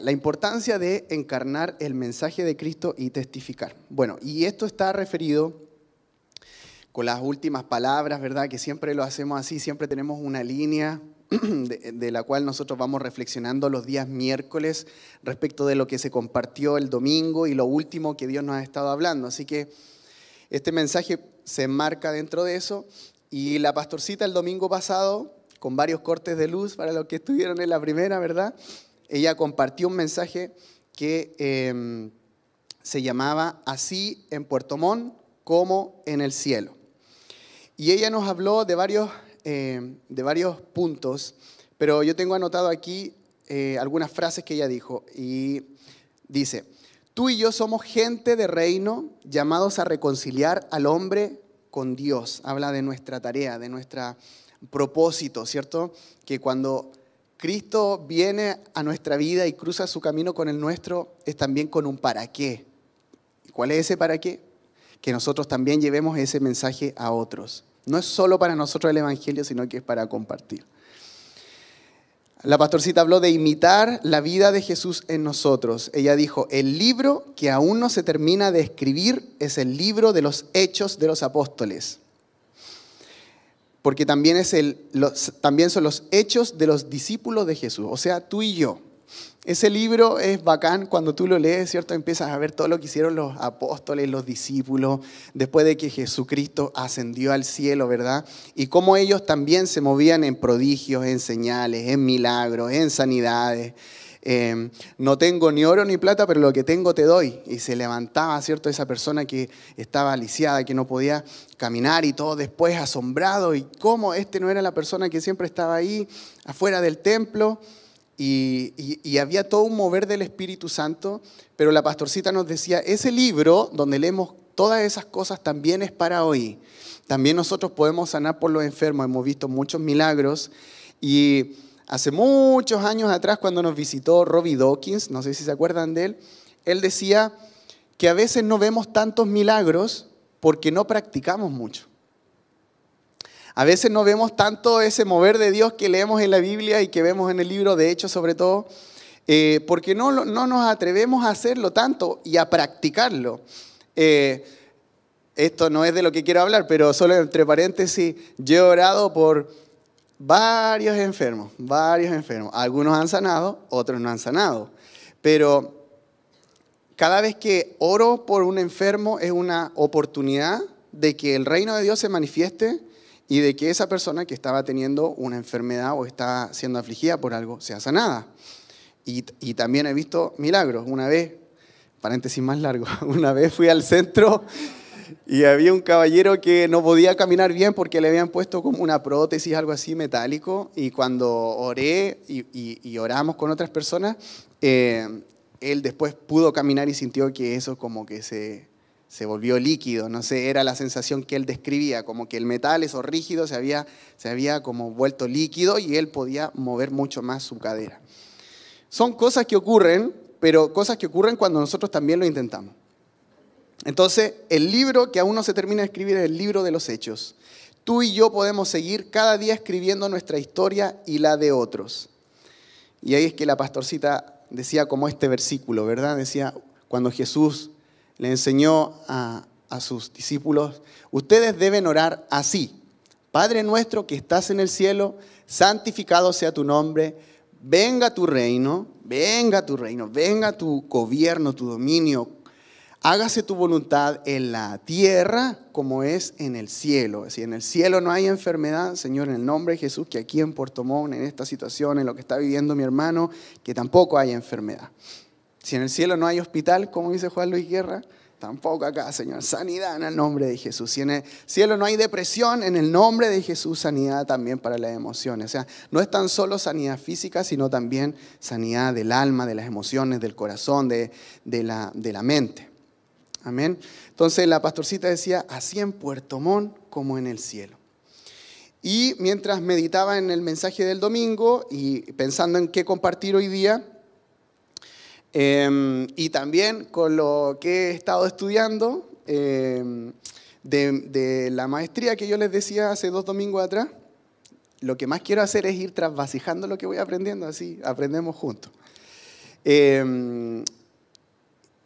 La importancia de encarnar el mensaje de Cristo y testificar. Bueno, y esto está referido con las últimas palabras, ¿verdad? Que siempre lo hacemos así, siempre tenemos una línea de, la cual nosotros vamos reflexionando los días miércoles respecto de lo que se compartió el domingo y lo último que Dios nos ha estado hablando. Así que este mensaje se enmarca dentro de eso y la pastorcita el domingo pasado, con varios cortes de luz para los que estuvieron en la primera, ¿verdad? ella compartió un mensaje que em, se llamaba Así en Puerto Montt como en el cielo. Y ella nos habló de varios, em, de varios puntos, pero yo tengo anotado aquí eh, algunas frases que ella dijo. Y dice, tú y yo somos gente de reino llamados a reconciliar al hombre con Dios. Habla de nuestra tarea, de nuestro propósito, ¿cierto? Que cuando Cristo viene a nuestra vida y cruza su camino con el nuestro, es también con un para qué. cuál es ese para qué? Que nosotros también llevemos ese mensaje a otros. No es solo para nosotros el Evangelio, sino que es para compartir. La pastorcita habló de imitar la vida de Jesús en nosotros. Ella dijo, el libro que aún no se termina de escribir es el libro de los hechos de los apóstoles porque también, son los hechos de los discípulos de Jesús, o sea, tú y yo. Ese libro es bacán cuando tú lo lees, ¿cierto? Empiezas a ver todo lo que hicieron los apóstoles, los discípulos, después de que Jesucristo ascendió al cielo, ¿verdad? Y cómo ellos también se movían en prodigios, en señales, en milagros, en sanidades, Em, no tengo ni oro ni plata, pero lo que tengo te doy. Y se levantaba, ¿cierto? Esa persona que estaba lisiada, que no podía caminar y todo después asombrado. Y cómo este no era la persona que siempre estaba ahí, afuera del templo. Y, y había todo un mover del Espíritu Santo, pero la pastorcita nos decía, ese libro donde leemos todas esas cosas también es para hoy. También nosotros podemos sanar por los enfermos, hemos visto muchos milagros y Hace muchos años atrás, cuando nos visitó Robbie Dawkins, no sé si se acuerdan de él, él decía que a veces no vemos tantos milagros porque no practicamos mucho. A veces no vemos tanto ese mover de Dios que leemos en la Biblia y que vemos en el libro de Hechos sobre todo, eh, porque no, no, nos atrevemos a hacerlo tanto y a practicarlo. Eh, esto no es de lo que quiero hablar, pero solo entre paréntesis, yo he orado por varios enfermos, varios enfermos. Algunos han sanado, otros no han sanado. Pero cada vez que oro por un enfermo es una oportunidad de que el reino de Dios se manifieste y de que esa persona que estaba teniendo una enfermedad o está siendo afligida por algo sea sanada. Y, y también he visto milagros. Una vez, paréntesis más largo, una vez fui al centro y había un caballero que no podía caminar bien porque le habían puesto como una prótesis, algo así metálico. Y cuando oré y, oramos con otras personas, eh, él después pudo caminar y sintió que eso como que se, se volvió líquido, no sé, era la sensación que él describía, como que el metal, eso rígido, se había, se había como vuelto líquido y él podía mover mucho más su cadera. Son cosas que ocurren, pero cosas que ocurren cuando nosotros también lo intentamos. Entonces, el libro que aún no se termina de escribir es el libro de los hechos. Tú y yo podemos seguir cada día escribiendo nuestra historia y la de otros. Y ahí es que la pastorcita decía como este versículo, ¿verdad? Decía, cuando Jesús le enseñó a, a sus discípulos, ustedes deben orar así. Padre nuestro que estás en el cielo, santificado sea tu nombre, venga tu reino, venga tu reino, venga tu gobierno, tu dominio, hágase tu voluntad en la tierra como es en el cielo. Si en el cielo no hay enfermedad, Señor, en el nombre de Jesús, que aquí en Puerto Montt, en esta situación, en lo que está viviendo mi hermano, que tampoco hay enfermedad. Si en el cielo no hay hospital, como dice Juan Luis Guerra, tampoco acá, Señor. Sanidad en el nombre de Jesús. Si en el cielo no hay depresión, en el nombre de Jesús, sanidad también para las emociones. O sea, no es tan solo sanidad física, sino también sanidad del alma, de las emociones, del corazón, de, de la mente. Amén. Entonces la pastorcita decía, así en Puerto Montt como en el cielo. Y mientras meditaba en el mensaje del domingo y pensando en qué compartir hoy día, em, y también con lo que he estado estudiando em, de, la maestría que yo les decía hace dos domingos atrás, lo que más quiero hacer es ir trasvasijando lo que voy aprendiendo, así aprendemos juntos. Em,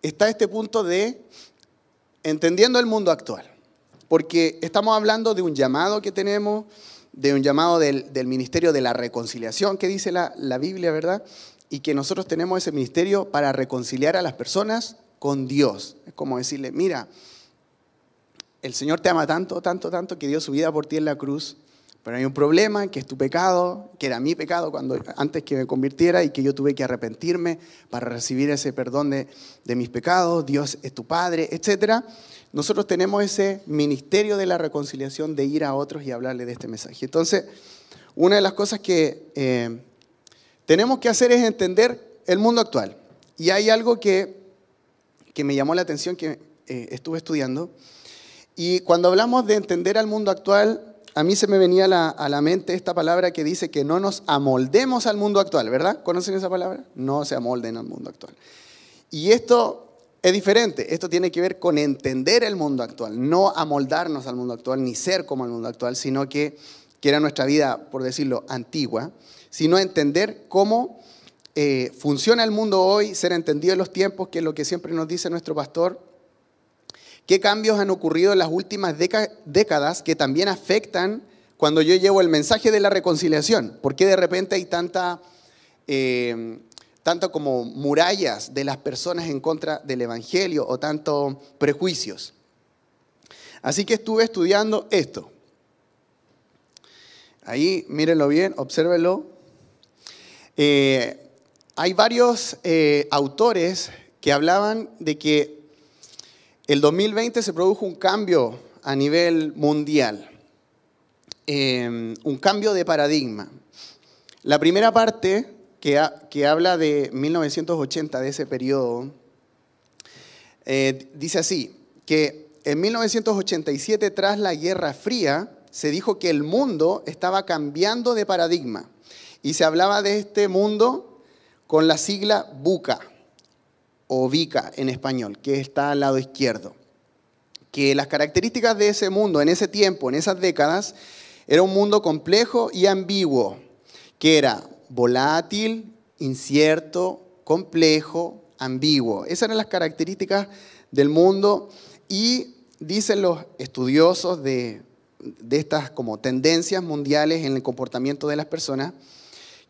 está este punto de entendiendo el mundo actual. Porque estamos hablando de un llamado que tenemos, de un llamado del, ministerio de la reconciliación que dice la, la Biblia, ¿verdad? Y que nosotros tenemos ese ministerio para reconciliar a las personas con Dios. Es como decirle, mira, el Señor te ama tanto, tanto, tanto que dio su vida por ti en la cruz pero hay un problema que es tu pecado, que era mi pecado cuando, antes que me convirtiera y que yo tuve que arrepentirme para recibir ese perdón de, mis pecados, Dios es tu Padre, etc. Nosotros tenemos ese ministerio de la reconciliación de ir a otros y hablarle de este mensaje. Entonces, una de las cosas que eh, tenemos que hacer es entender el mundo actual. Y hay algo que, que me llamó la atención que eh, estuve estudiando. Y cuando hablamos de entender al mundo actual, a mí se me venía a la mente esta palabra que dice que no nos amoldemos al mundo actual, ¿verdad? ¿Conocen esa palabra? No se amolden al mundo actual. Y esto es diferente, esto tiene que ver con entender el mundo actual, no amoldarnos al mundo actual ni ser como el mundo actual, sino que, que era nuestra vida, por decirlo, antigua, sino entender cómo eh, funciona el mundo hoy, ser entendido en los tiempos, que es lo que siempre nos dice nuestro pastor, ¿Qué cambios han ocurrido en las últimas décadas que también afectan cuando yo llevo el mensaje de la reconciliación? ¿Por qué de repente hay tanta, em, tanto como murallas de las personas en contra del Evangelio o tanto prejuicios? Así que estuve estudiando esto. Ahí, mírenlo bien, obsérvenlo. Eh, hay varios eh, autores que hablaban de que el 2020 se produjo un cambio a nivel mundial, em, un cambio de paradigma. La primera parte que, habla de 1980, de ese periodo, eh, dice así, que en 1987, tras la Guerra Fría, se dijo que el mundo estaba cambiando de paradigma y se hablaba de este mundo con la sigla buca o Vica en español, que está al lado izquierdo. Que las características de ese mundo en ese tiempo, en esas décadas, era un mundo complejo y ambiguo, que era volátil, incierto, complejo, ambiguo. Esas eran las características del mundo y dicen los estudiosos de, estas como tendencias mundiales en el comportamiento de las personas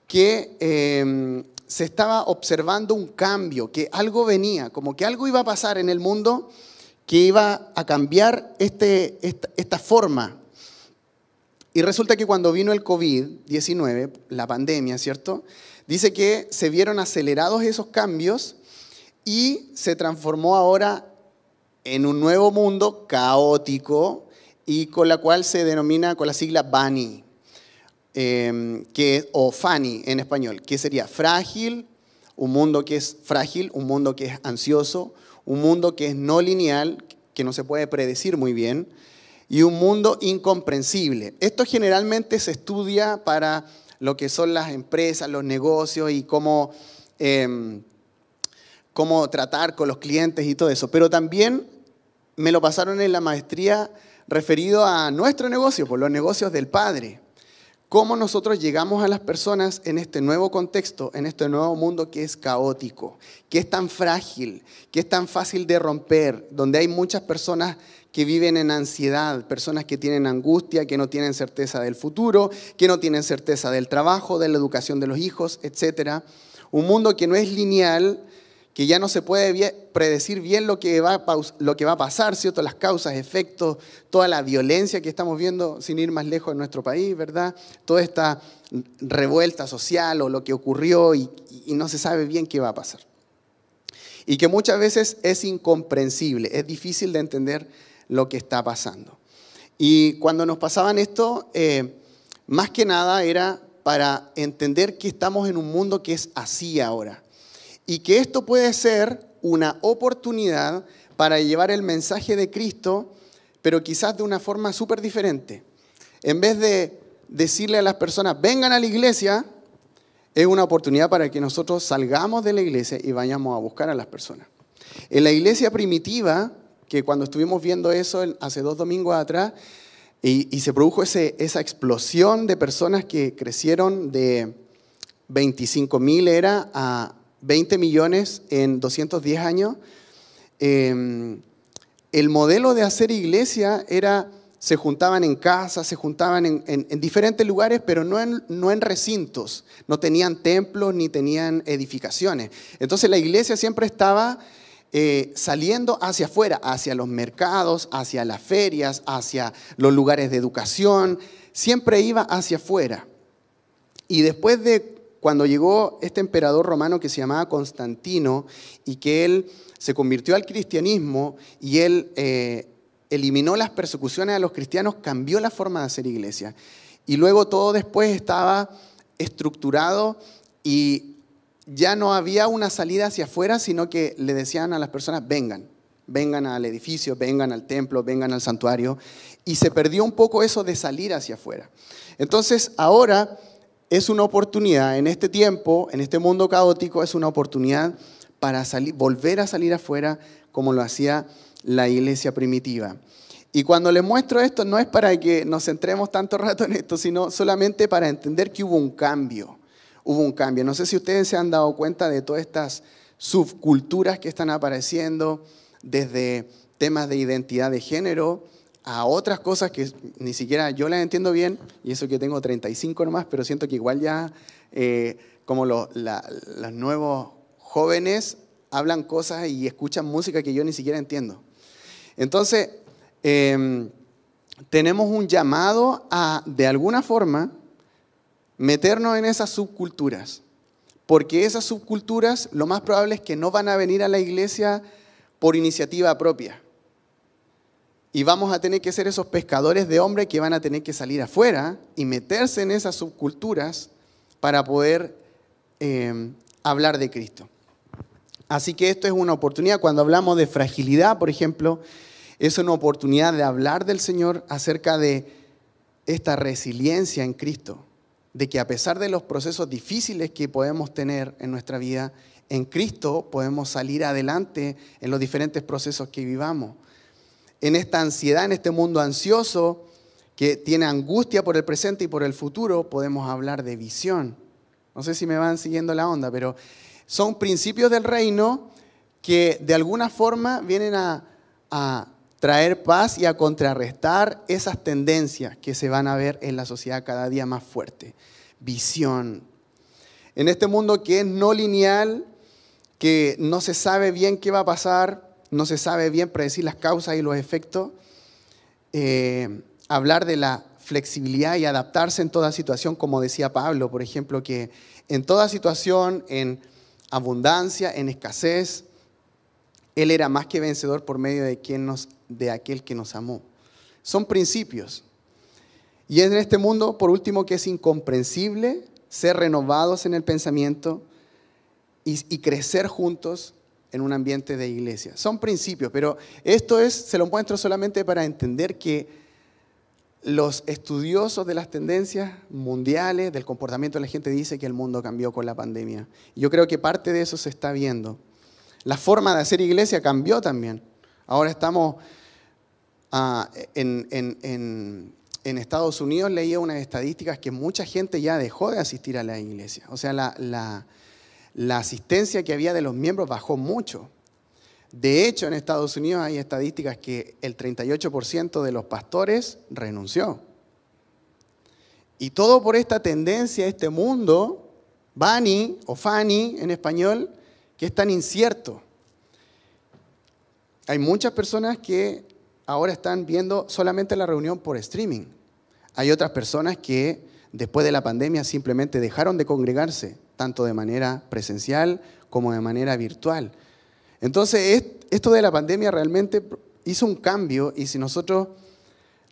que eh, se estaba observando un cambio, que algo venía, como que algo iba a pasar en el mundo que iba a cambiar este, esta, forma. Y resulta que cuando vino el COVID-19, la pandemia, ¿cierto? Dice que se vieron acelerados esos cambios y se transformó ahora en un nuevo mundo caótico y con la cual se denomina con la sigla BANI, Em, o Fanny en español, que sería frágil, un mundo que es frágil, un mundo que es ansioso, un mundo que es no lineal, que no se puede predecir muy bien, y un mundo incomprensible. Esto generalmente se estudia para lo que son las empresas, los negocios y cómo, em, cómo tratar con los clientes y todo eso. Pero también me lo pasaron en la maestría referido a nuestro negocio, por los negocios del Padre cómo nosotros llegamos a las personas en este nuevo contexto, en este nuevo mundo que es caótico, que es tan frágil, que es tan fácil de romper, donde hay muchas personas que viven en ansiedad, personas que tienen angustia, que no tienen certeza del futuro, que no tienen certeza del trabajo, de la educación de los hijos, etcétera? Un mundo que no es lineal, que ya no se puede predecir bien lo que, va a, lo que va a pasar, ¿cierto? Las causas, efectos, toda la violencia que estamos viendo sin ir más lejos en nuestro país, ¿verdad? Toda esta revuelta social o lo que ocurrió y, no se sabe bien qué va a pasar. Y que muchas veces es incomprensible, es difícil de entender lo que está pasando. Y cuando nos pasaban esto, eh, más que nada era para entender que estamos en un mundo que es así ahora y que esto puede ser una oportunidad para llevar el mensaje de Cristo, pero quizás de una forma súper diferente. En vez de decirle a las personas, vengan a la iglesia, es una oportunidad para que nosotros salgamos de la iglesia y vayamos a buscar a las personas. En la iglesia primitiva, que cuando estuvimos viendo eso hace dos domingos atrás, y, se produjo esa explosión de personas que crecieron de 25.000 era a 20 millones en 210 años, em, el modelo de hacer iglesia era, se juntaban en casa, se juntaban en, diferentes lugares, pero no en, recintos, no tenían templos ni tenían edificaciones. Entonces la iglesia siempre estaba eh, saliendo hacia afuera, hacia los mercados, hacia las ferias, hacia los lugares de educación, siempre iba hacia afuera. Y después de cuando llegó este emperador romano que se llamaba Constantino y que él se convirtió al cristianismo y él eh, eliminó las persecuciones a los cristianos, cambió la forma de hacer iglesia. Y luego todo después estaba estructurado y ya no había una salida hacia afuera, sino que le decían a las personas, vengan, vengan al edificio, vengan al templo, vengan al santuario. Y se perdió un poco eso de salir hacia afuera. Entonces ahora es una oportunidad en este tiempo, en este mundo caótico, es una oportunidad para volver a salir afuera como lo hacía la iglesia primitiva. Y cuando les muestro esto, no es para que nos centremos tanto rato en esto, sino solamente para entender que hubo un cambio. Hubo un cambio. No sé si ustedes se han dado cuenta de todas estas subculturas que están apareciendo, desde temas de identidad de género, a otras cosas que ni siquiera yo las entiendo bien, y eso que tengo 35 nomás, pero siento que igual ya eh, como los nuevos jóvenes hablan cosas y escuchan música que yo ni siquiera entiendo. Entonces, em, tenemos un llamado a, de alguna forma, meternos en esas subculturas, porque esas subculturas lo más probable es que no van a venir a la iglesia por iniciativa propia y vamos a tener que ser esos pescadores de hombres que van a tener que salir afuera y meterse en esas subculturas para poder em, hablar de Cristo. Así que esto es una oportunidad. Cuando hablamos de fragilidad, por ejemplo, es una oportunidad de hablar del Señor acerca de esta resiliencia en Cristo, de que a pesar de los procesos difíciles que podemos tener en nuestra vida, en Cristo podemos salir adelante en los diferentes procesos que vivamos en esta ansiedad, en este mundo ansioso que tiene angustia por el presente y por el futuro, podemos hablar de visión. No sé si me van siguiendo la onda, pero son principios del reino que de alguna forma vienen a, traer paz y a contrarrestar esas tendencias que se van a ver en la sociedad cada día más fuerte. Visión. En este mundo que es no lineal, que no se sabe bien qué va a pasar, no se sabe bien predecir las causas y los efectos, eh, hablar de la flexibilidad y adaptarse en toda situación, como decía Pablo, por ejemplo, que en toda situación, en abundancia, en escasez, Él era más que vencedor por medio de, quien nos, de aquel que nos amó. Son principios. Y es en este mundo, por último, que es incomprensible ser renovados en el pensamiento y crecer juntos en un ambiente de iglesia. Son principios, pero esto es, se lo muestro solamente para entender que los estudiosos de las tendencias mundiales, del comportamiento de la gente, dice que el mundo cambió con la pandemia. Yo creo que parte de eso se está viendo. La forma de hacer iglesia cambió también. Ahora estamos ah, en, Estados Unidos, leía unas estadísticas que mucha gente ya dejó de asistir a la iglesia. O sea, la la asistencia que había de los miembros bajó mucho. De hecho, en Estados Unidos hay estadísticas que el 38% de los pastores renunció. Y todo por esta tendencia, este mundo, Bani o Fani en español, que es tan incierto. Hay muchas personas que ahora están viendo solamente la reunión por streaming. Hay otras personas que después de la pandemia simplemente dejaron de congregarse tanto de manera presencial como de manera virtual. Entonces, esto de la pandemia realmente hizo un cambio y si nosotros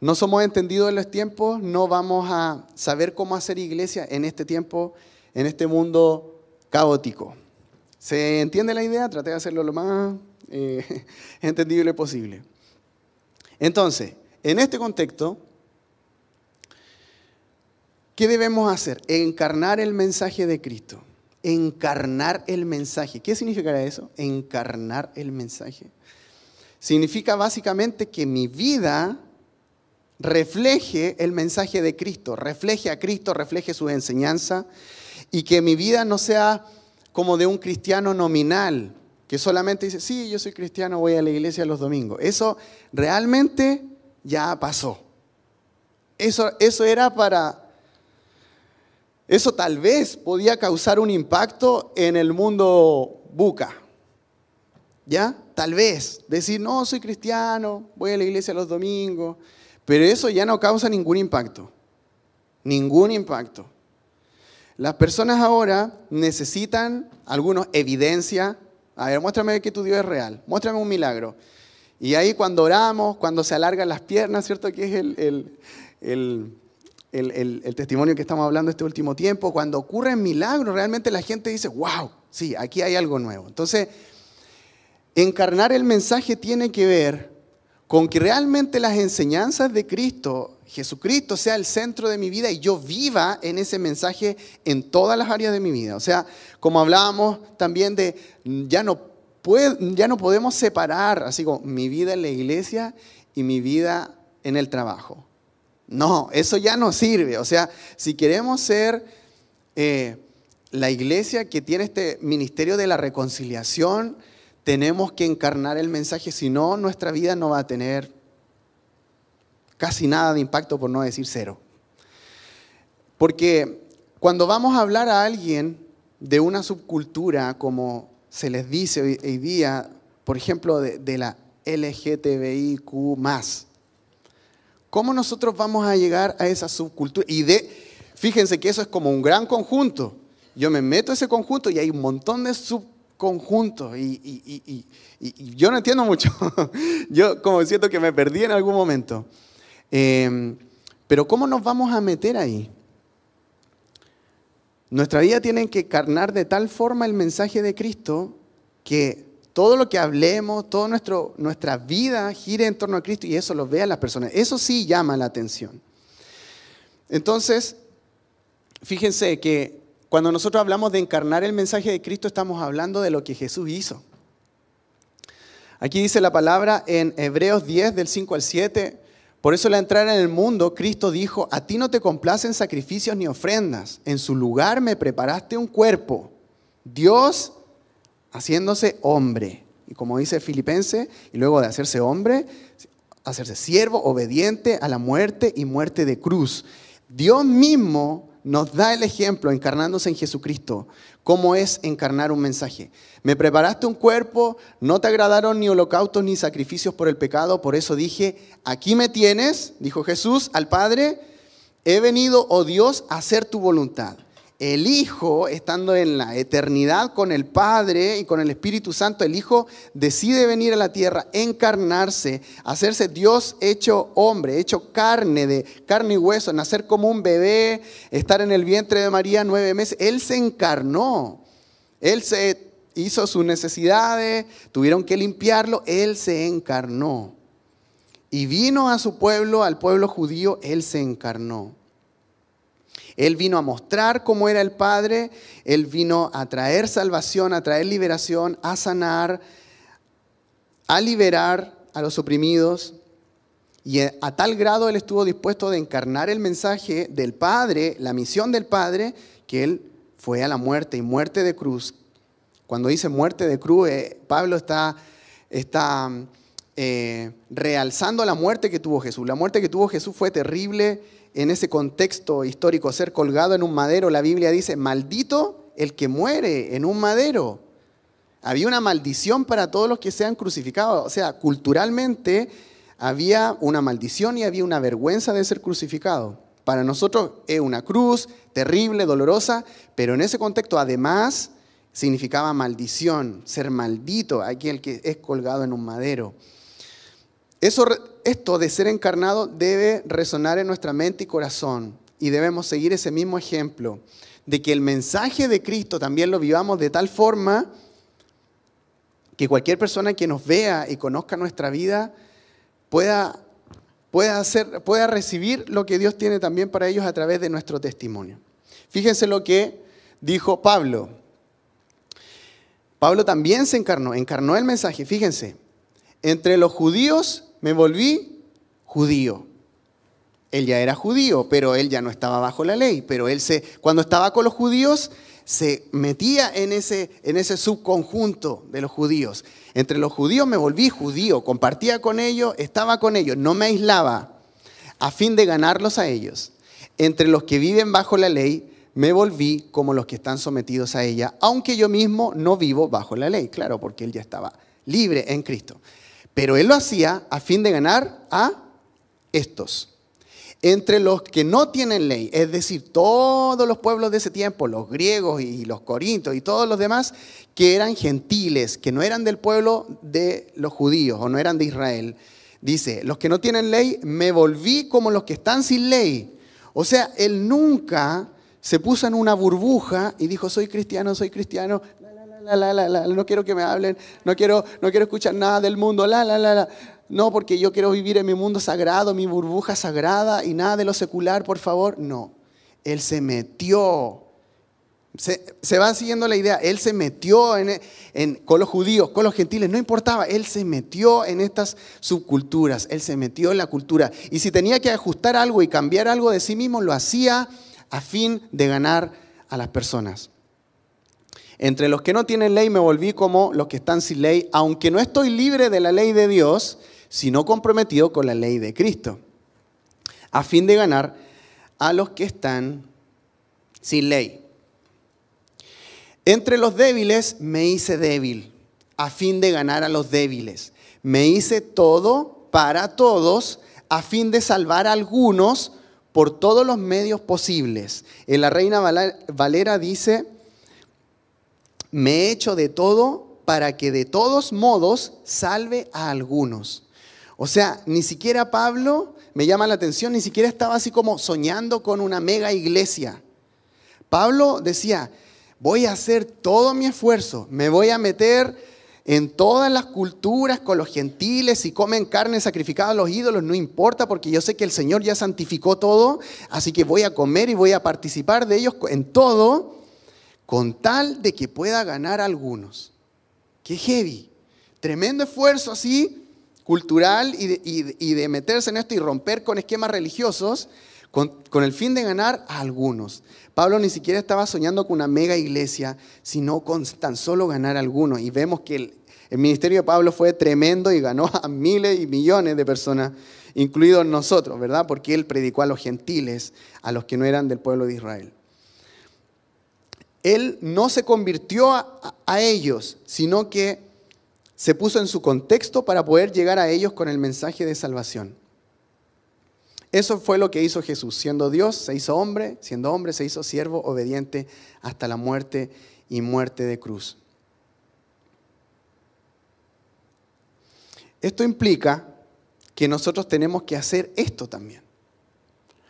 no somos entendidos en los tiempos, no vamos a saber cómo hacer iglesia en este tiempo, en este mundo caótico. ¿Se entiende la idea? Traté de hacerlo lo más eh, entendible posible. Entonces, en este contexto, ¿Qué debemos hacer? Encarnar el mensaje de Cristo. Encarnar el mensaje. ¿Qué significará eso? Encarnar el mensaje. Significa básicamente que mi vida refleje el mensaje de Cristo, refleje a Cristo, refleje su enseñanza y que mi vida no sea como de un cristiano nominal, que solamente dice, sí, yo soy cristiano, voy a la iglesia los domingos. Eso realmente ya pasó. Eso, eso era para eso tal vez podía causar un impacto en el mundo buca. ¿Ya? Tal vez. Decir, no, soy cristiano, voy a la iglesia los domingos. Pero eso ya no causa ningún impacto. Ningún impacto. Las personas ahora necesitan, algunos, evidencia. A ver, muéstrame que tu Dios es real. Muéstrame un milagro. Y ahí cuando oramos, cuando se alargan las piernas, ¿cierto? Que es el, el, el el, testimonio que estamos hablando este último tiempo, cuando ocurren milagros, realmente la gente dice, wow, sí, aquí hay algo nuevo. Entonces, encarnar el mensaje tiene que ver con que realmente las enseñanzas de Cristo, Jesucristo sea el centro de mi vida y yo viva en ese mensaje en todas las áreas de mi vida. O sea, como hablábamos también de, ya no, ya no podemos separar, así como mi vida en la iglesia y mi vida en el trabajo no, eso ya no sirve. O sea, si queremos ser eh, la iglesia que tiene este ministerio de la reconciliación, tenemos que encarnar el mensaje, si no, nuestra vida no va a tener casi nada de impacto, por no decir cero. Porque cuando vamos a hablar a alguien de una subcultura, como se les dice hoy, día, por ejemplo, de, de la LGTBIQ, ¿Cómo nosotros vamos a llegar a esa subcultura? Y de, fíjense que eso es como un gran conjunto. Yo me meto a ese conjunto y hay un montón de subconjuntos y, y, yo no entiendo mucho. yo como siento que me perdí en algún momento. Em, pero ¿cómo nos vamos a meter ahí? Nuestra vida tiene que carnar de tal forma el mensaje de Cristo que todo lo que hablemos, toda nuestra vida gire en torno a Cristo y eso lo vean las personas. Eso sí llama la atención. Entonces, fíjense que cuando nosotros hablamos de encarnar el mensaje de Cristo, estamos hablando de lo que Jesús hizo. Aquí dice la palabra en Hebreos 10, del 5 al 7. Por eso la entrada en el mundo, Cristo dijo, a ti no te complacen sacrificios ni ofrendas, en su lugar me preparaste un cuerpo. Dios haciéndose hombre. Y como dice Filipense, y luego de hacerse hombre, hacerse siervo, obediente a la muerte y muerte de cruz. Dios mismo nos da el ejemplo encarnándose en Jesucristo, cómo es encarnar un mensaje. Me preparaste un cuerpo, no te agradaron ni holocaustos ni sacrificios por el pecado, por eso dije, aquí me tienes, dijo Jesús al Padre, he venido, oh Dios, a hacer tu voluntad el Hijo, estando en la eternidad con el Padre y con el Espíritu Santo, el Hijo decide venir a la tierra, encarnarse, hacerse Dios hecho hombre, hecho carne, de carne y hueso, nacer como un bebé, estar en el vientre de María nueve meses. Él se encarnó, Él se hizo sus necesidades, tuvieron que limpiarlo, Él se encarnó. Y vino a su pueblo, al pueblo judío, Él se encarnó. Él vino a mostrar cómo era el Padre, Él vino a traer salvación, a traer liberación, a sanar, a liberar a los oprimidos. Y a tal grado Él estuvo dispuesto de encarnar el mensaje del Padre, la misión del Padre, que Él fue a la muerte y muerte de cruz. Cuando dice muerte de cruz, eh, Pablo está, está eh, realzando la muerte que tuvo Jesús. La muerte que tuvo Jesús fue terrible en ese contexto histórico, ser colgado en un madero, la Biblia dice, maldito el que muere en un madero. Había una maldición para todos los que sean crucificados. O sea, culturalmente había una maldición y había una vergüenza de ser crucificado. Para nosotros es una cruz terrible, dolorosa, pero en ese contexto además significaba maldición, ser maldito, aquel que es colgado en un madero. Eso, esto de ser encarnado debe resonar en nuestra mente y corazón y debemos seguir ese mismo ejemplo de que el mensaje de Cristo también lo vivamos de tal forma que cualquier persona que nos vea y conozca nuestra vida pueda, pueda, hacer, pueda recibir lo que Dios tiene también para ellos a través de nuestro testimonio. Fíjense lo que dijo Pablo. Pablo también se encarnó, encarnó el mensaje, fíjense, entre los judíos me volví judío. Él ya era judío, pero él ya no estaba bajo la ley. Pero él se, cuando estaba con los judíos, se metía en ese, en ese subconjunto de los judíos. Entre los judíos me volví judío, compartía con ellos, estaba con ellos, no me aislaba a fin de ganarlos a ellos. Entre los que viven bajo la ley, me volví como los que están sometidos a ella, aunque yo mismo no vivo bajo la ley, claro, porque él ya estaba libre en Cristo. Pero él lo hacía a fin de ganar a estos. Entre los que no tienen ley, es decir, todos los pueblos de ese tiempo, los griegos y los corintos y todos los demás, que eran gentiles, que no eran del pueblo de los judíos o no eran de Israel, dice, los que no tienen ley, me volví como los que están sin ley. O sea, él nunca se puso en una burbuja y dijo, soy cristiano, soy cristiano, no quiero que me hablen, no quiero, no quiero escuchar nada del mundo, la, la, la, la. No, porque yo quiero vivir en mi mundo sagrado, mi burbuja sagrada y nada de lo secular, por favor. No, Él se metió. Se, va siguiendo la idea, Él se metió en, con los judíos, con los gentiles, no importaba, Él se metió en estas subculturas, Él se metió en la cultura. Y si tenía que ajustar algo y cambiar algo de sí mismo, lo hacía a fin de ganar a las personas. Entre los que no tienen ley me volví como los que están sin ley, aunque no estoy libre de la ley de Dios, sino comprometido con la ley de Cristo, a fin de ganar a los que están sin ley. Entre los débiles me hice débil, a fin de ganar a los débiles. Me hice todo para todos, a fin de salvar a algunos por todos los medios posibles. En la Reina Valera dice, me he hecho de todo para que de todos modos salve a algunos. O sea, ni siquiera Pablo, me llama la atención, ni siquiera estaba así como soñando con una mega iglesia. Pablo decía, voy a hacer todo mi esfuerzo, me voy a meter en todas las culturas con los gentiles, si comen carne sacrificada a los ídolos, no importa, porque yo sé que el Señor ya santificó todo, así que voy a comer y voy a participar de ellos en todo con tal de que pueda ganar a algunos. Qué heavy. Tremendo esfuerzo así, cultural y de, meterse en esto y romper con esquemas religiosos con, el fin de ganar a algunos. Pablo ni siquiera estaba soñando con una mega iglesia, sino con tan solo ganar a algunos. Y vemos que el ministerio de Pablo fue tremendo y ganó a miles y millones de personas, incluidos nosotros, ¿verdad? Porque él predicó a los gentiles, a los que no eran del pueblo de Israel. Él no se convirtió a, ellos, sino que se puso en su contexto para poder llegar a ellos con el mensaje de salvación. Eso fue lo que hizo Jesús. Siendo Dios, se hizo hombre, siendo hombre, se hizo siervo, obediente hasta la muerte y muerte de cruz. Esto implica que nosotros tenemos que hacer esto también.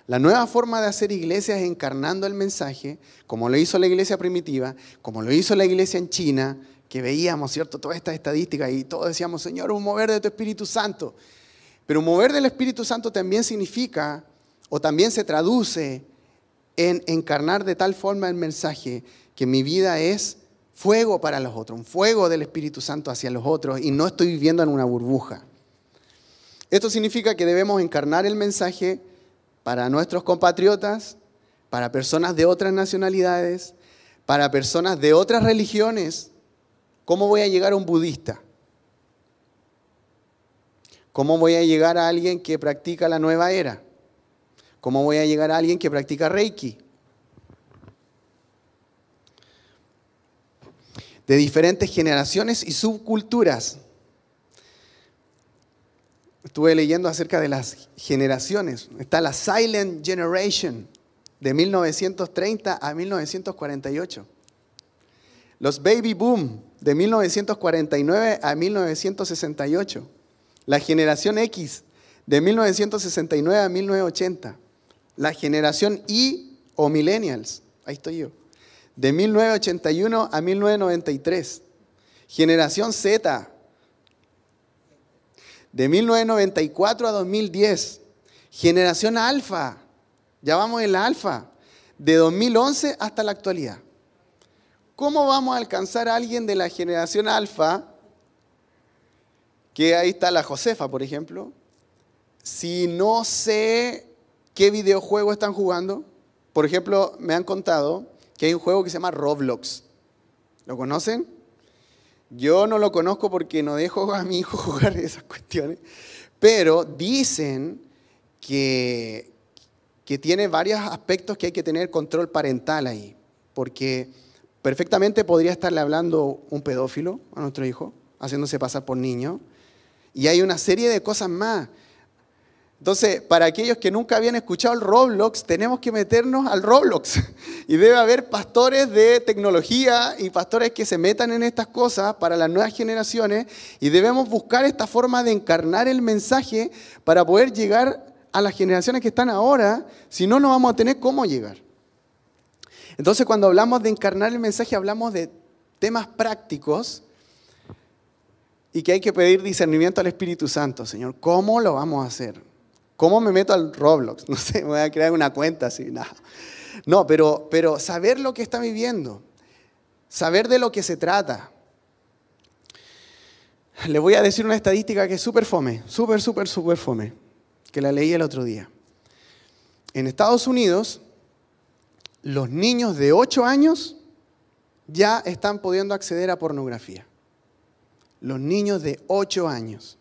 La nueva forma de hacer iglesia es encarnando el mensaje, como lo hizo la iglesia primitiva, como lo hizo la iglesia en China, que veíamos, ¿cierto?, todas estas estadísticas y todos decíamos, Señor, un mover de tu Espíritu Santo. Pero un mover del Espíritu Santo también significa, o también se traduce en encarnar de tal forma el mensaje que mi vida es fuego para los otros, un fuego del Espíritu Santo hacia los otros y no estoy viviendo en una burbuja. Esto significa que debemos encarnar el mensaje para nuestros compatriotas, para personas de otras nacionalidades, para personas de otras religiones. ¿Cómo voy a llegar a un budista? ¿Cómo voy a llegar a alguien que practica la nueva era? ¿Cómo voy a llegar a alguien que practica Reiki? De diferentes generaciones y subculturas estuve leyendo acerca de las generaciones. Está la Silent Generation de 1930 a 1948. Los Baby Boom de 1949 a 1968. La generación X de 1969 a 1980. La generación Y o millennials, ahí estoy yo, de 1981 a 1993. Generación Z de 1994 a 2010. Generación alfa, ya vamos en la alfa, de 2011 hasta la actualidad. ¿Cómo vamos a alcanzar a alguien de la generación alfa, que ahí está la Josefa, por ejemplo, si no sé qué videojuego están jugando? Por ejemplo, me han contado que hay un juego que se llama Roblox. ¿Lo conocen? Yo no lo conozco porque no dejo a mi hijo jugar esas cuestiones, pero dicen que, que tiene varios aspectos que hay que tener control parental ahí, porque perfectamente podría estarle hablando un pedófilo a nuestro hijo, haciéndose pasar por niño, y hay una serie de cosas más. Entonces, para aquellos que nunca habían escuchado el Roblox, tenemos que meternos al Roblox. Y debe haber pastores de tecnología y pastores que se metan en estas cosas para las nuevas generaciones. Y debemos buscar esta forma de encarnar el mensaje para poder llegar a las generaciones que están ahora. Si no, no vamos a tener cómo llegar. Entonces, cuando hablamos de encarnar el mensaje, hablamos de temas prácticos y que hay que pedir discernimiento al Espíritu Santo, Señor. ¿Cómo lo vamos a hacer? ¿Cómo me meto al Roblox? No sé, me voy a crear una cuenta así, nada. No, pero, pero saber lo que está viviendo, saber de lo que se trata. Le voy a decir una estadística que es súper fome, súper, súper, súper fome, que la leí el otro día. En Estados Unidos, los niños de 8 años ya están pudiendo acceder a pornografía. Los niños de 8 años.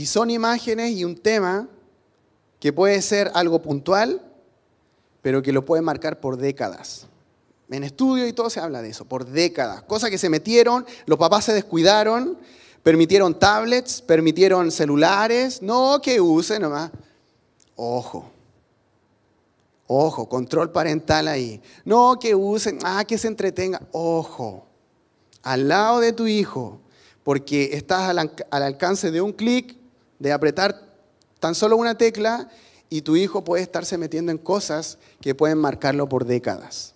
Y son imágenes y un tema que puede ser algo puntual, pero que lo puede marcar por décadas. En estudio y todo se habla de eso, por décadas. Cosas que se metieron, los papás se descuidaron, permitieron tablets, permitieron celulares, no que usen nomás. Ojo, ojo, control parental ahí. No que usen, ah, que se entretenga. Ojo, al lado de tu hijo, porque estás al alcance de un clic de apretar tan solo una tecla y tu hijo puede estarse metiendo en cosas que pueden marcarlo por décadas.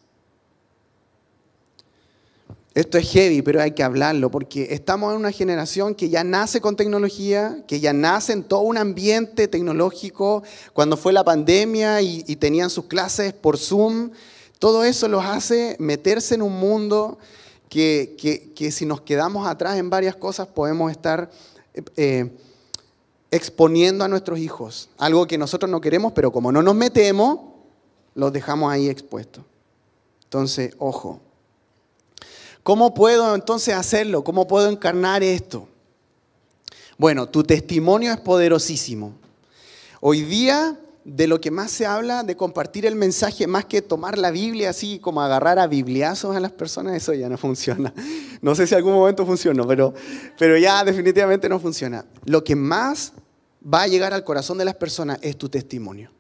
Esto es heavy, pero hay que hablarlo, porque estamos en una generación que ya nace con tecnología, que ya nace en todo un ambiente tecnológico, cuando fue la pandemia y, tenían sus clases por Zoom, todo eso los hace meterse en un mundo que, si nos quedamos atrás en varias cosas podemos estar... Eh, eh, exponiendo a nuestros hijos, algo que nosotros no queremos, pero como no nos metemos, los dejamos ahí expuestos. Entonces, ojo, ¿cómo puedo entonces hacerlo? ¿Cómo puedo encarnar esto? Bueno, tu testimonio es poderosísimo. Hoy día de lo que más se habla, de compartir el mensaje, más que tomar la Biblia así, como agarrar a bibliazos a las personas, eso ya no funciona. No sé si algún momento funcionó, pero, pero ya definitivamente no funciona. Lo que más va a llegar al corazón de las personas es tu testimonio.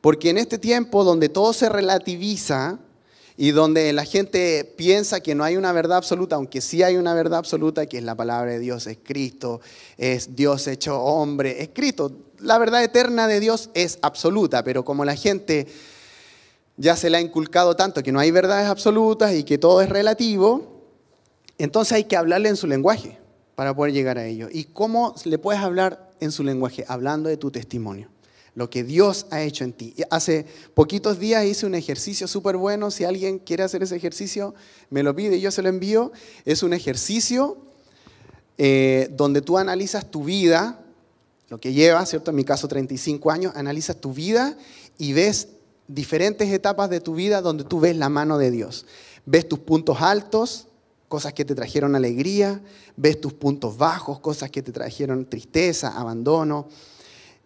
Porque en este tiempo donde todo se relativiza y donde la gente piensa que no hay una verdad absoluta, aunque sí hay una verdad absoluta, que es la palabra de Dios, es Cristo, es Dios hecho hombre, es Cristo. La verdad eterna de Dios es absoluta, pero como la gente ya se la ha inculcado tanto que no hay verdades absolutas y que todo es relativo, entonces hay que hablarle en su lenguaje para poder llegar a ello. ¿Y cómo le puedes hablar en su lenguaje, hablando de tu testimonio, lo que Dios ha hecho en ti. Hace poquitos días hice un ejercicio súper bueno, si alguien quiere hacer ese ejercicio, me lo pide y yo se lo envío. Es un ejercicio eh, donde tú analizas tu vida, lo que llevas, ¿cierto? En mi caso 35 años, analizas tu vida y ves diferentes etapas de tu vida donde tú ves la mano de Dios. Ves tus puntos altos, cosas que te trajeron alegría, ves tus puntos bajos, cosas que te trajeron tristeza, abandono,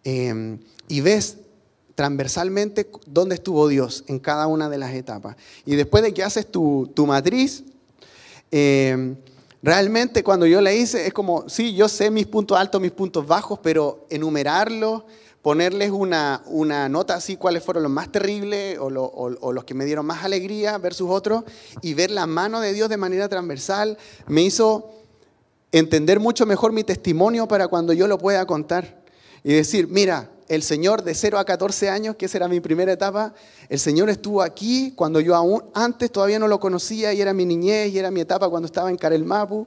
em, y ves transversalmente dónde estuvo Dios en cada una de las etapas. Y después de que haces tu, matriz, em, realmente cuando yo la hice es como, sí, yo sé mis puntos altos, mis puntos bajos, pero enumerarlo ponerles una, una nota así, cuáles fueron los más terribles o, los que me dieron más alegría versus otros, y ver la mano de Dios de manera transversal, me hizo entender mucho mejor mi testimonio para cuando yo lo pueda contar. Y decir, mira, el Señor de 0 a 14 años, que esa era mi primera etapa, el Señor estuvo aquí cuando yo aún antes todavía no lo conocía y era mi niñez y era mi etapa cuando estaba en Karel Mapu.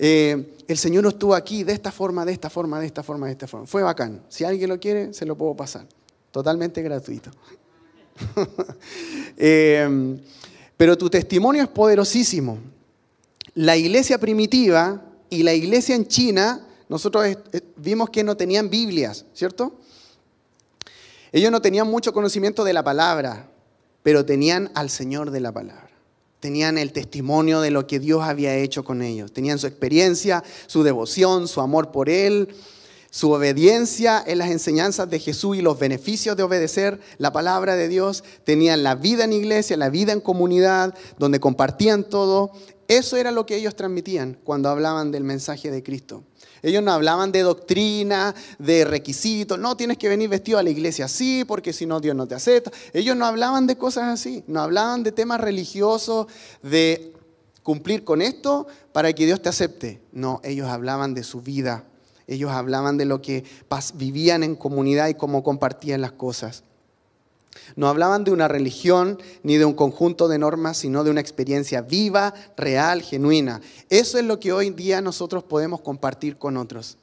Eh, el Señor estuvo aquí de esta forma, de esta forma, de esta forma, de esta forma. Fue bacán. Si alguien lo quiere, se lo puedo pasar. Totalmente gratuito. Em, pero tu testimonio es poderosísimo. La iglesia primitiva y la iglesia en China, nosotros vimos que no tenían Biblias, ¿cierto? Ellos no tenían mucho conocimiento de la palabra, pero tenían al Señor de la palabra. Tenían el testimonio de lo que Dios había hecho con ellos. Tenían su experiencia, su devoción, su amor por Él, su obediencia en las enseñanzas de Jesús y los beneficios de obedecer la palabra de Dios. Tenían la vida en iglesia, la vida en comunidad, donde compartían todo eso era lo que ellos transmitían cuando hablaban del mensaje de Cristo. Ellos no hablaban de doctrina, de requisitos, no tienes que venir vestido a la iglesia así, porque si no Dios no te acepta. Ellos no hablaban de cosas así, no hablaban de temas religiosos, de cumplir con esto para que Dios te acepte. No, ellos hablaban de su vida, ellos hablaban de lo que vivían en comunidad y cómo compartían las cosas. No hablaban de una religión ni de un conjunto de normas, sino de una experiencia viva, real, genuina. Eso es lo que hoy día nosotros podemos compartir con otros.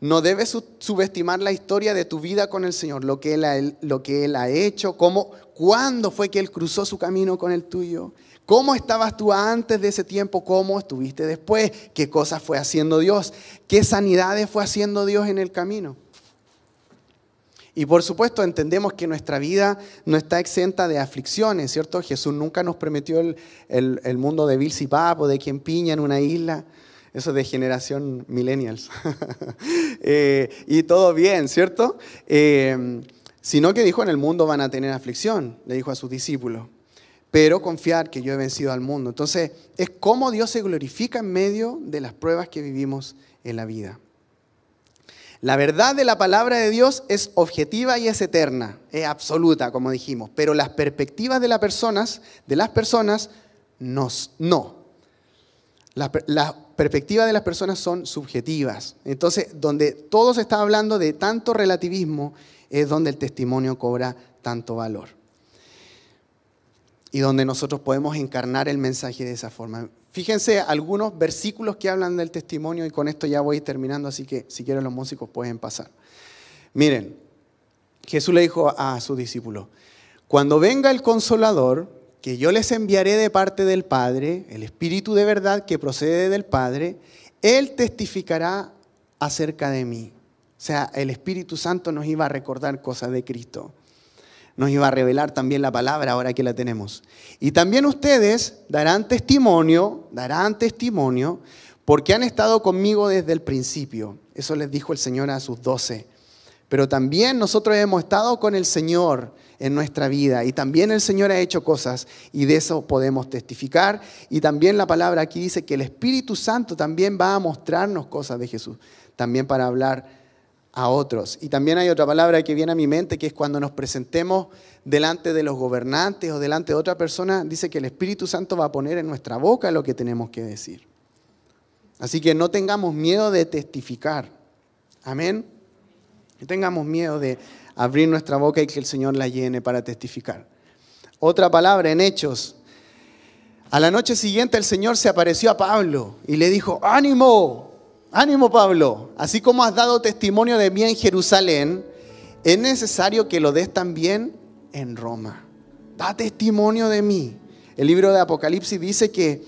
No debes subestimar la historia de tu vida con el Señor, lo que Él ha, lo que él ha hecho, cómo, cuándo fue que Él cruzó su camino con el tuyo, cómo estabas tú antes de ese tiempo, cómo estuviste después, qué cosas fue haciendo Dios, qué sanidades fue haciendo Dios en el camino. Y por supuesto entendemos que nuestra vida no está exenta de aflicciones, ¿cierto? Jesús nunca nos prometió el, mundo de Bill Papo, de quien piña en una isla. Eso de generación millennials. Eh, y todo bien, ¿cierto? Eh, sino que dijo, en el mundo van a tener aflicción, le dijo a sus discípulos. Pero confiar que yo he vencido al mundo. Entonces, es como Dios se glorifica en medio de las pruebas que vivimos en la vida. La verdad de la palabra de Dios es objetiva y es eterna, es absoluta, como dijimos, pero las perspectivas de, las personas, de las personas nos, no. Las, las perspectivas de las personas son subjetivas. Entonces, donde todo se está hablando de tanto relativismo es donde el testimonio cobra tanto valor y donde nosotros podemos encarnar el mensaje de esa forma. Fíjense algunos versículos que hablan del testimonio y con esto ya voy terminando, así que si quieren los músicos pueden pasar. Miren, Jesús le dijo a sus discípulos, cuando venga el consolador, que yo les enviaré de parte del Padre, el Espíritu de verdad que procede del Padre, Él testificará acerca de mí. O sea, el Espíritu Santo nos iba a recordar cosas de Cristo nos iba a revelar también la palabra ahora que la tenemos. Y también ustedes darán testimonio, darán testimonio, porque han estado conmigo desde el principio. Eso les dijo el Señor a sus doce. Pero también nosotros hemos estado con el Señor en nuestra vida y también el Señor ha hecho cosas y de eso podemos testificar. Y también la palabra aquí dice que el Espíritu Santo también va a mostrarnos cosas de Jesús, también para hablar a otros. Y también hay otra palabra que viene a mi mente, que es cuando nos presentemos delante de los gobernantes o delante de otra persona, dice que el Espíritu Santo va a poner en nuestra boca lo que tenemos que decir. Así que no tengamos miedo de testificar. Amén. No tengamos miedo de abrir nuestra boca y que el Señor la llene para testificar. Otra palabra en Hechos. A la noche siguiente el Señor se apareció a Pablo y le dijo, ánimo, Ánimo Pablo, así como has dado testimonio de mí en Jerusalén, es necesario que lo des también en Roma. Da testimonio de mí. El libro de Apocalipsis dice que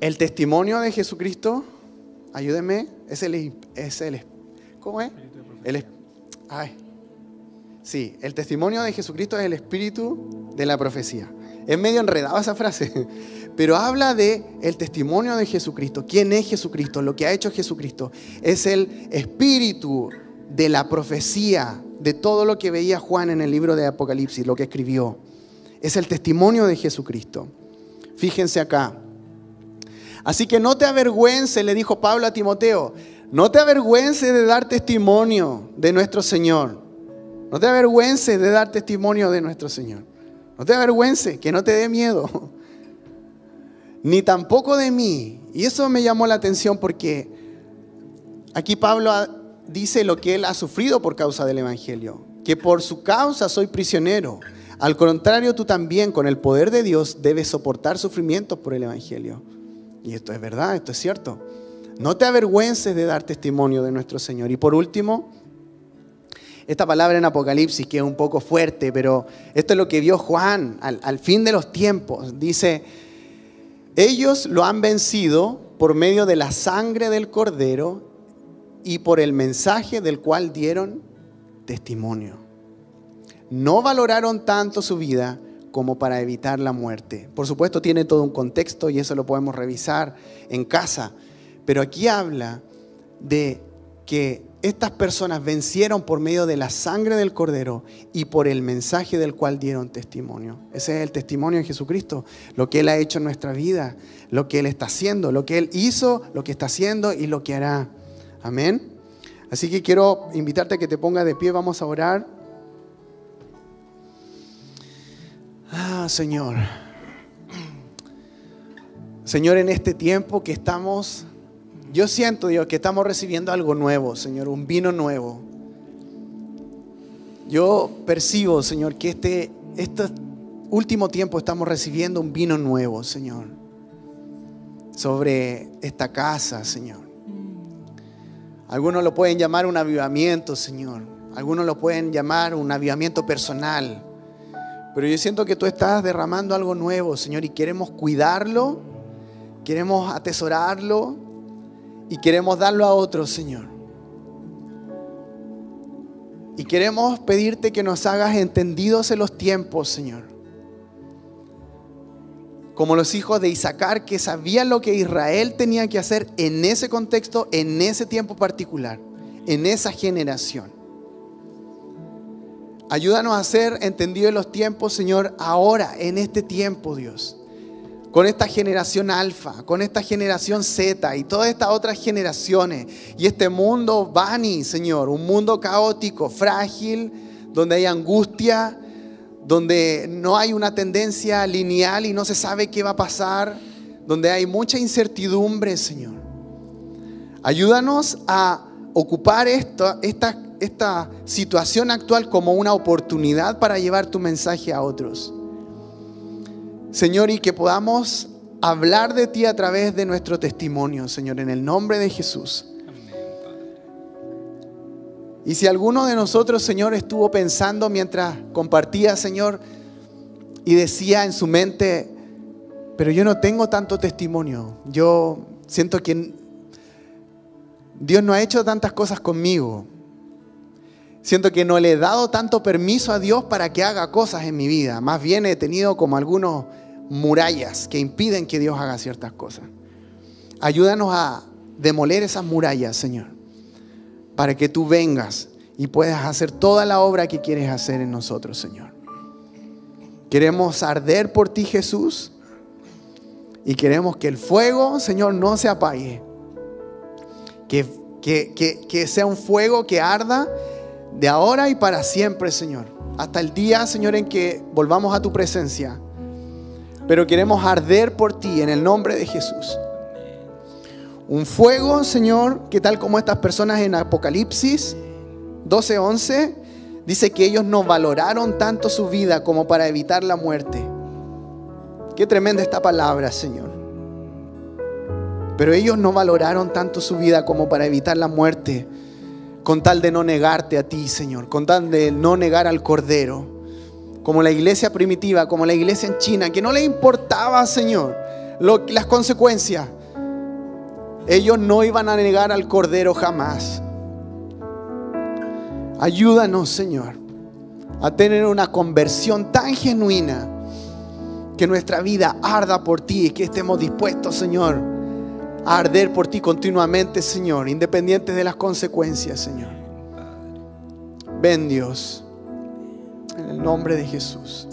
el testimonio de Jesucristo, ayúdeme, es el, es el ¿cómo es? El, sí, el testimonio de Jesucristo es el espíritu de la profecía. Es medio enredado esa frase, pero habla de el testimonio de Jesucristo, quién es Jesucristo, lo que ha hecho Jesucristo. Es el espíritu de la profecía, de todo lo que veía Juan en el libro de Apocalipsis, lo que escribió. Es el testimonio de Jesucristo. Fíjense acá. Así que no te avergüences, le dijo Pablo a Timoteo, no te avergüences de dar testimonio de nuestro Señor. No te avergüences de dar testimonio de nuestro Señor. No te avergüences, que no te dé miedo ni tampoco de mí. Y eso me llamó la atención porque aquí Pablo dice lo que él ha sufrido por causa del Evangelio, que por su causa soy prisionero. Al contrario, tú también, con el poder de Dios, debes soportar sufrimientos por el Evangelio. Y esto es verdad, esto es cierto. No te avergüences de dar testimonio de nuestro Señor. Y por último, esta palabra en Apocalipsis, que es un poco fuerte, pero esto es lo que vio Juan al, al fin de los tiempos. Dice, ellos lo han vencido por medio de la sangre del cordero y por el mensaje del cual dieron testimonio. No valoraron tanto su vida como para evitar la muerte. Por supuesto tiene todo un contexto y eso lo podemos revisar en casa, pero aquí habla de que estas personas vencieron por medio de la sangre del cordero y por el mensaje del cual dieron testimonio. Ese es el testimonio de Jesucristo, lo que Él ha hecho en nuestra vida, lo que Él está haciendo, lo que Él hizo, lo que está haciendo y lo que hará. Amén. Así que quiero invitarte a que te pongas de pie, vamos a orar. Ah, Señor. Señor, en este tiempo que estamos yo siento, Dios, que estamos recibiendo algo nuevo, Señor, un vino nuevo. Yo percibo, Señor, que este, este último tiempo estamos recibiendo un vino nuevo, Señor, sobre esta casa, Señor. Algunos lo pueden llamar un avivamiento, Señor. Algunos lo pueden llamar un avivamiento personal. Pero yo siento que tú estás derramando algo nuevo, Señor, y queremos cuidarlo, queremos atesorarlo, y queremos darlo a otros, Señor. Y queremos pedirte que nos hagas entendidos en los tiempos, Señor. Como los hijos de Isaacar que sabían lo que Israel tenía que hacer en ese contexto, en ese tiempo particular, en esa generación. Ayúdanos a ser entendidos en los tiempos, Señor, ahora, en este tiempo, Dios con esta generación alfa, con esta generación Z y todas estas otras generaciones y este mundo vani, Señor, un mundo caótico, frágil, donde hay angustia, donde no hay una tendencia lineal y no se sabe qué va a pasar, donde hay mucha incertidumbre, Señor. Ayúdanos a ocupar esta situación actual como una oportunidad para llevar tu mensaje a otros. Señor, y que podamos hablar de ti a través de nuestro testimonio, Señor, en el nombre de Jesús. Y si alguno de nosotros, Señor, estuvo pensando mientras compartía, Señor, y decía en su mente, pero yo no tengo tanto testimonio, yo siento que Dios no ha hecho tantas cosas conmigo, siento que no le he dado tanto permiso a Dios para que haga cosas en mi vida, más bien he tenido como algunos murallas que impiden que Dios haga ciertas cosas. Ayúdanos a demoler esas murallas, Señor, para que tú vengas y puedas hacer toda la obra que quieres hacer en nosotros, Señor. Queremos arder por ti, Jesús, y queremos que el fuego, Señor, no se apague. Que, sea un fuego que arda de ahora y para siempre, Señor. Hasta el día, Señor, en que volvamos a tu presencia pero queremos arder por ti en el nombre de Jesús. Un fuego, Señor, que tal como estas personas en Apocalipsis 12:11, dice que ellos no valoraron tanto su vida como para evitar la muerte. Qué tremenda esta palabra, Señor. Pero ellos no valoraron tanto su vida como para evitar la muerte, con tal de no negarte a ti, Señor, con tal de no negar al Cordero como la iglesia primitiva, como la iglesia en China, que no le importaba, Señor, las consecuencias. Ellos no iban a negar al Cordero jamás. Ayúdanos, Señor, a tener una conversión tan genuina que nuestra vida arda por ti y que estemos dispuestos, Señor, a arder por ti continuamente, Señor, independiente de las consecuencias, Señor. Ven Dios. En el nombre de Jesús.